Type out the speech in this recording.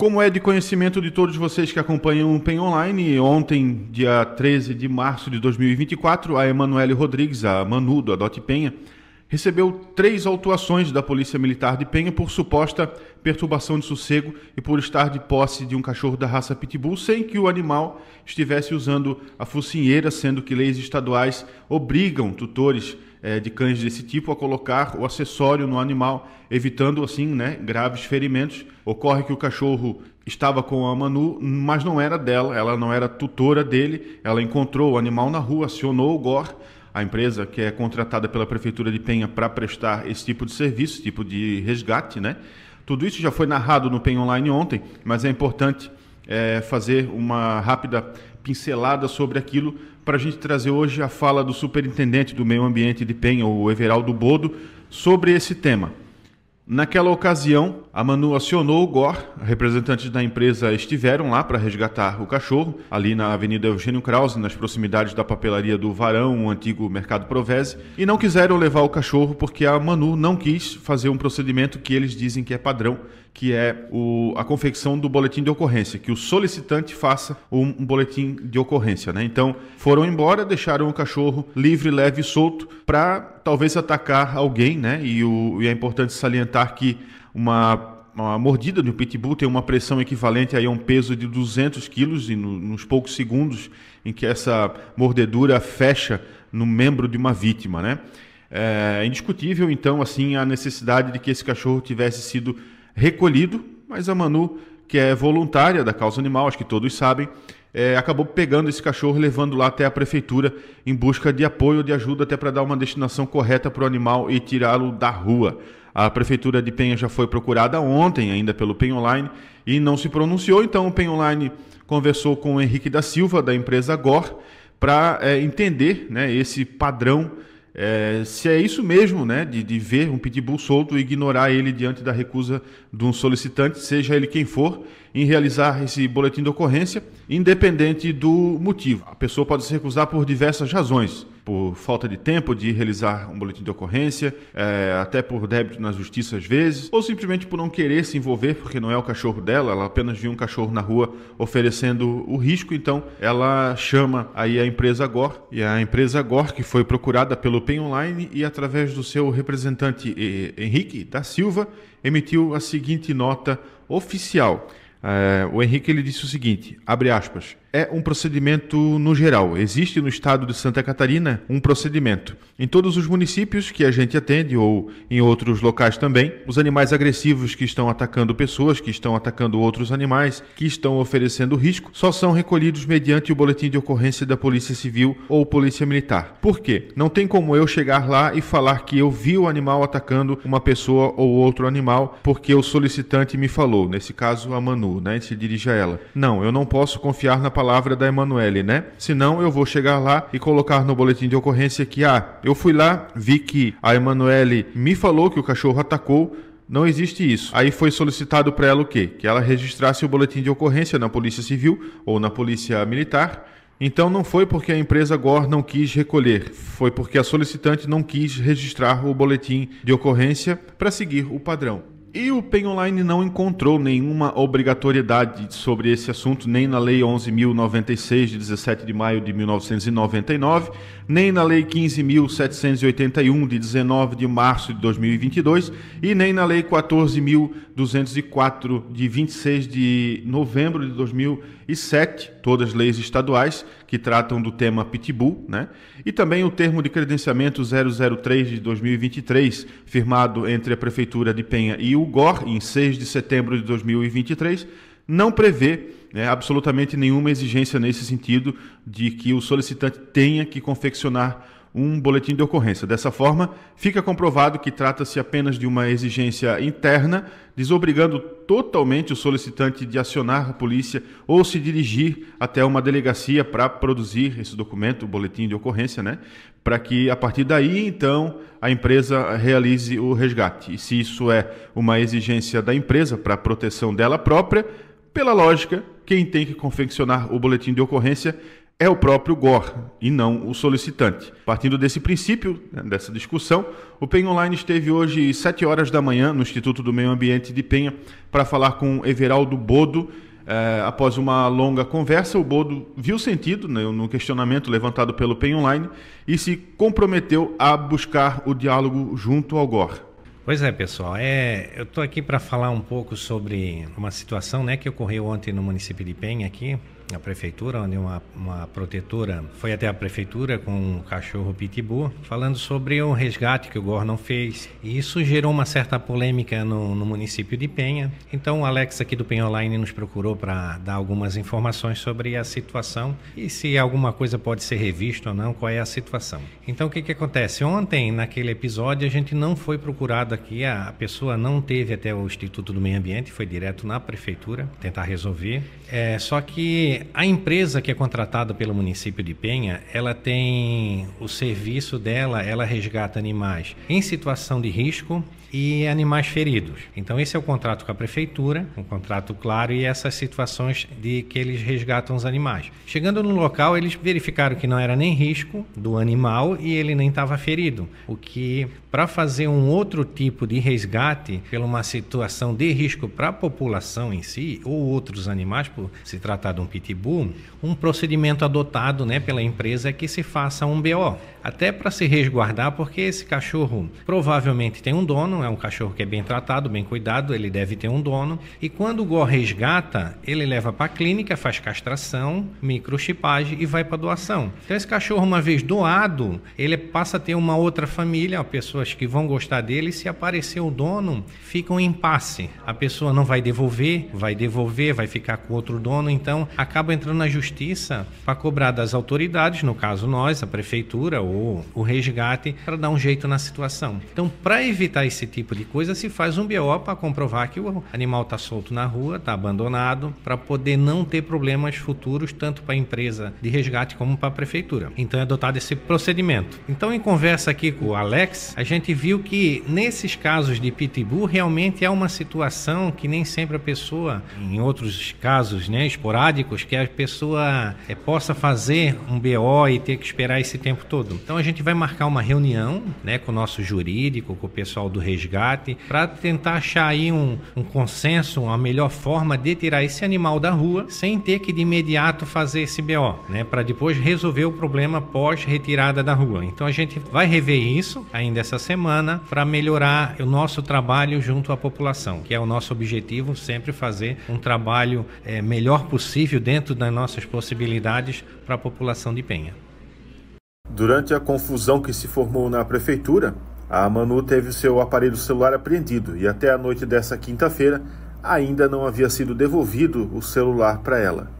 Como é de conhecimento de todos vocês que acompanham o PEN Online, ontem, dia 13 de março de 2024, a Emanuele Rodrigues, a Manu do Adote Penha, recebeu três autuações da Polícia Militar de Penha por suposta perturbação de sossego e por estar de posse de um cachorro da raça Pitbull sem que o animal estivesse usando a focinheira, sendo que leis estaduais obrigam tutores é, de cães desse tipo a colocar o acessório no animal, evitando assim né, graves ferimentos. Ocorre que o cachorro estava com a Manu, mas não era dela, ela não era tutora dele. Ela encontrou o animal na rua, acionou o GOR, a empresa que é contratada pela Prefeitura de Penha para prestar esse tipo de serviço, esse tipo de resgate, né? Tudo isso já foi narrado no Penha Online ontem, mas é importante é, fazer uma rápida pincelada sobre aquilo para a gente trazer hoje a fala do superintendente do meio ambiente de Penha, o Everaldo Bodo, sobre esse tema. Naquela ocasião, a Manu acionou o GOR, representantes da empresa estiveram lá para resgatar o cachorro, ali na Avenida Eugênio Krause, nas proximidades da papelaria do Varão, o antigo Mercado Provese, e não quiseram levar o cachorro porque a Manu não quis fazer um procedimento que eles dizem que é padrão, que é o, a confecção do boletim de ocorrência, que o solicitante faça um, um boletim de ocorrência. Né? Então, foram embora, deixaram o cachorro livre, leve e solto para talvez atacar alguém, né? E, o, e é importante salientar que uma uma mordida de um pitbull tem uma pressão equivalente a um peso de 200 quilos e no, nos poucos segundos em que essa mordedura fecha no membro de uma vítima, né? É indiscutível, então, assim, a necessidade de que esse cachorro tivesse sido recolhido, mas a Manu, que é voluntária da causa animal, acho que todos sabem, é, acabou pegando esse cachorro levando lá até a prefeitura em busca de apoio, de ajuda, até para dar uma destinação correta para o animal e tirá-lo da rua. A prefeitura de Penha já foi procurada ontem ainda pelo Penha Online e não se pronunciou, então o Penha Online conversou com o Henrique da Silva, da empresa GOR, para é, entender né, esse padrão é, se é isso mesmo, né, de, de, ver um pitbull solto e ignorar ele diante da recusa de um solicitante, seja ele quem for, em realizar esse boletim de ocorrência, independente do motivo. A pessoa pode se recusar por diversas razões por falta de tempo de realizar um boletim de ocorrência, é, até por débito na justiça às vezes, ou simplesmente por não querer se envolver, porque não é o cachorro dela, ela apenas viu um cachorro na rua oferecendo o risco, então ela chama aí a empresa Gore, e a empresa Gore, que foi procurada pelo PEN Online e através do seu representante Henrique da Silva, emitiu a seguinte nota oficial. É, o Henrique ele disse o seguinte, abre aspas, é um procedimento no geral. Existe no estado de Santa Catarina um procedimento. Em todos os municípios que a gente atende ou em outros locais também, os animais agressivos que estão atacando pessoas, que estão atacando outros animais, que estão oferecendo risco, só são recolhidos mediante o boletim de ocorrência da Polícia Civil ou Polícia Militar. Por quê? Não tem como eu chegar lá e falar que eu vi o animal atacando uma pessoa ou outro animal porque o solicitante me falou, nesse caso a Manu, né? Se dirige a ela. Não, eu não posso confiar na palavra da Emanuele, né? Senão eu vou chegar lá e colocar no boletim de ocorrência que, ah, eu fui lá, vi que a Emanuele me falou que o cachorro atacou, não existe isso. Aí foi solicitado para ela o quê? Que ela registrasse o boletim de ocorrência na Polícia Civil ou na Polícia Militar. Então não foi porque a empresa Gore não quis recolher, foi porque a solicitante não quis registrar o boletim de ocorrência para seguir o padrão. E o PEN Online não encontrou nenhuma obrigatoriedade sobre esse assunto, nem na Lei 11.096, de 17 de maio de 1999, nem na Lei 15.781, de 19 de março de 2022, e nem na Lei 14.204, de 26 de novembro de 2007, todas leis estaduais que tratam do tema Pitbull, né? e também o termo de credenciamento 003 de 2023, firmado entre a Prefeitura de Penha e o o GOR, em 6 de setembro de 2023, não prevê né, absolutamente nenhuma exigência nesse sentido de que o solicitante tenha que confeccionar um boletim de ocorrência. Dessa forma, fica comprovado que trata-se apenas de uma exigência interna, desobrigando totalmente o solicitante de acionar a polícia ou se dirigir até uma delegacia para produzir esse documento, o boletim de ocorrência, né? Para que a partir daí, então, a empresa realize o resgate. E se isso é uma exigência da empresa para proteção dela própria, pela lógica, quem tem que confeccionar o boletim de ocorrência é o próprio Gore e não o solicitante. Partindo desse princípio, né, dessa discussão, o Pen Online esteve hoje 7 horas da manhã no Instituto do Meio Ambiente de Penha para falar com Everaldo Bodo. Eh, após uma longa conversa, o Bodo viu sentido né, no questionamento levantado pelo Pen Online e se comprometeu a buscar o diálogo junto ao Gore. Pois é, pessoal. É, eu estou aqui para falar um pouco sobre uma situação né, que ocorreu ontem no município de Penha, aqui na prefeitura, onde uma, uma protetora foi até a prefeitura com um cachorro pitbull, falando sobre o resgate que o Gordon fez. E isso gerou uma certa polêmica no, no município de Penha. Então, o Alex aqui do Penha Online nos procurou para dar algumas informações sobre a situação e se alguma coisa pode ser revista ou não, qual é a situação. Então, o que, que acontece? Ontem, naquele episódio, a gente não foi procurado aqui, a pessoa não teve até o Instituto do Meio Ambiente, foi direto na prefeitura tentar resolver. É, só que a empresa que é contratada pelo município de Penha, ela tem o serviço dela, ela resgata animais em situação de risco e animais feridos. Então esse é o contrato com a prefeitura, um contrato claro e essas situações de que eles resgatam os animais. Chegando no local, eles verificaram que não era nem risco do animal e ele nem estava ferido, o que para fazer um outro tipo tipo de resgate pela uma situação de risco para a população em si ou outros animais, por se tratar de um pitbull, um procedimento adotado né, pela empresa é que se faça um BO até para se resguardar, porque esse cachorro provavelmente tem um dono, é um cachorro que é bem tratado, bem cuidado, ele deve ter um dono. E quando o Gó resgata, ele leva para a clínica, faz castração, microchipagem e vai para doação. Então esse cachorro, uma vez doado, ele passa a ter uma outra família, pessoas que vão gostar dele. Se aparecer o dono, fica um impasse. A pessoa não vai devolver, vai devolver, vai ficar com outro dono, então acaba entrando na justiça para cobrar das autoridades, no caso nós, a prefeitura, ou o resgate para dar um jeito na situação. Então, para evitar esse tipo de coisa, se faz um BO para comprovar que o animal está solto na rua, está abandonado, para poder não ter problemas futuros, tanto para a empresa de resgate como para a prefeitura. Então, é adotado esse procedimento. Então, em conversa aqui com o Alex, a gente viu que nesses casos de pitbull, realmente é uma situação que nem sempre a pessoa, em outros casos né, esporádicos, que a pessoa é, possa fazer um BO e ter que esperar esse tempo todo. Então a gente vai marcar uma reunião né, com o nosso jurídico, com o pessoal do resgate, para tentar achar aí um, um consenso, uma melhor forma de tirar esse animal da rua sem ter que de imediato fazer esse BO, né, para depois resolver o problema pós-retirada da rua. Então a gente vai rever isso ainda essa semana para melhorar o nosso trabalho junto à população, que é o nosso objetivo sempre fazer um trabalho é, melhor possível dentro das nossas possibilidades para a população de Penha. Durante a confusão que se formou na prefeitura, a Manu teve seu aparelho celular apreendido e até a noite dessa quinta-feira ainda não havia sido devolvido o celular para ela.